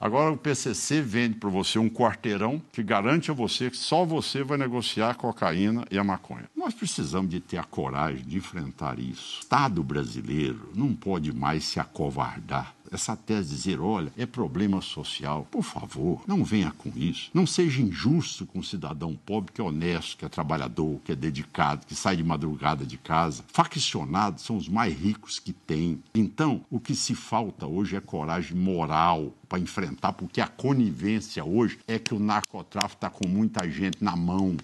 Agora o PCC vende para você um quarteirão que garante a você que só você vai negociar a cocaína e a maconha. Nós precisamos de ter a coragem de enfrentar isso. O Estado brasileiro não pode mais se acovardar essa tese de dizer, olha, é problema social. Por favor, não venha com isso. Não seja injusto com o um cidadão pobre que é honesto, que é trabalhador, que é dedicado, que sai de madrugada de casa. Faccionados são os mais ricos que tem. Então, o que se falta hoje é coragem moral para enfrentar, porque a conivência hoje é que o narcotráfico está com muita gente na mão.